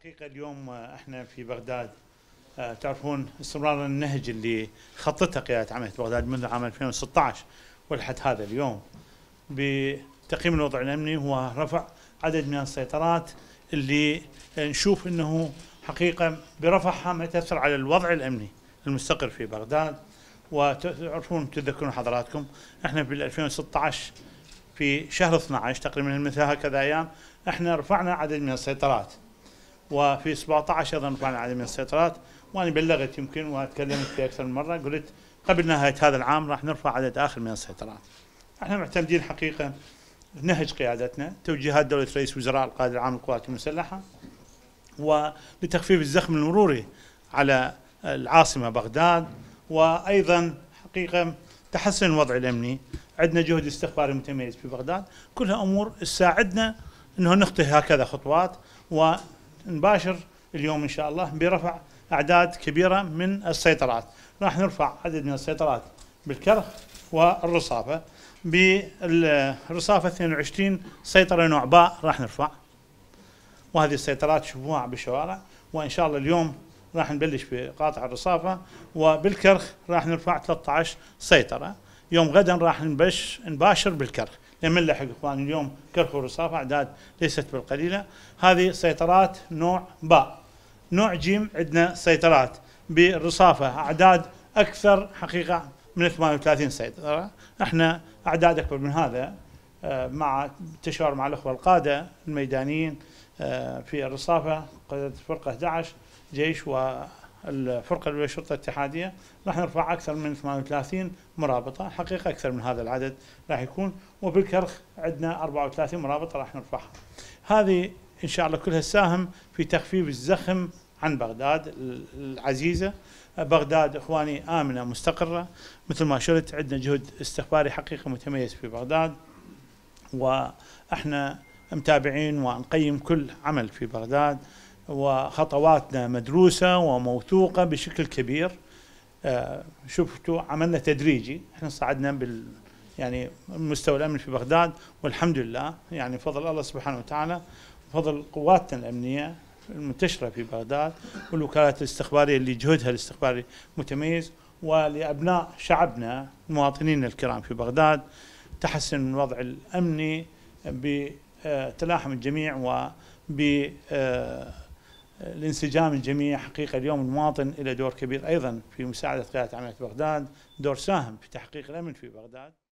حقيقة اليوم احنا في بغداد آه، تعرفون استمرار النهج اللي خطته قياده عمليه بغداد منذ عام 2016 ولحد هذا اليوم بتقييم الوضع الامني هو رفع عدد من السيطرات اللي نشوف انه حقيقه برفعها ما تاثر على الوضع الامني المستقر في بغداد وتعرفون تذكرون حضراتكم احنا في 2016 في شهر 12 تقريبا مثل هكذا ايام احنا رفعنا عدد من السيطرات وفي 17 ايضا رفعنا عدد من السيطرات وانا بلغت يمكن وتكلمت في اكثر من مره قلت قبل نهايه هذا العام راح نرفع عدد اخر من السيطرات. احنا معتمدين حقيقه نهج قيادتنا، توجيهات دوله رئيس وزراء القائد العام للقوات المسلحه ولتخفيف الزخم المروري على العاصمه بغداد وايضا حقيقه تحسن الوضع الامني، عندنا جهد استخباري متميز في بغداد، كلها امور تساعدنا انه نخطي هكذا خطوات و نباشر اليوم إن شاء الله برفع أعداد كبيرة من السيطرات راح نرفع عدد من السيطرات بالكرخ والرصافة بالرصافة 22 سيطرة نوع باء راح نرفع وهذه السيطرات تشوفوها بالشوارع وإن شاء الله اليوم راح نبلش بقاطع الرصافة وبالكرخ راح نرفع 13 سيطرة يوم غدا راح نبش نباشر بالكرخ يمل حق اخوان اليوم كرخ ورصاف اعداد ليست بالقليله هذه سيطرات نوع باء نوع جيم عندنا سيطرات بالرصافه اعداد اكثر حقيقه من 38 سيطره احنا اعداد اكبر من هذا آه، مع تشاور مع الاخوه القاده الميدانيين آه، في الرصافه قاده الفرقه 11 جيش و الفرقة الأولى الشرطة الاتحادية راح نرفع أكثر من 38 مرابطة حقيقة أكثر من هذا العدد راح يكون وبالكرخ عندنا 34 مرابطة راح نرفعها هذه إن شاء الله كلها تساهم في تخفيف الزخم عن بغداد العزيزة بغداد إخواني آمنة مستقرة مثل ما شرت عندنا جهد استخباري حقيقة متميز في بغداد وإحنا متابعين ونقيم كل عمل في بغداد وخطواتنا مدروسة وموثوقة بشكل كبير آه، شفتوا عملنا تدريجي احنا صعدنا بال يعني مستوى الامن في بغداد والحمد لله يعني فضل الله سبحانه وتعالى وفضل قواتنا الامنيه المنتشره في بغداد والوكالات الاستخباريه اللي جهدها الاستخباري متميز ولابناء شعبنا مواطنينا الكرام في بغداد تحسن من الوضع الامني بتلاحم آه، الجميع وب آه، الانسجام الجميع حقيقه اليوم المواطن له دور كبير ايضا في مساعده قياده عمليه بغداد دور ساهم في تحقيق الامن في بغداد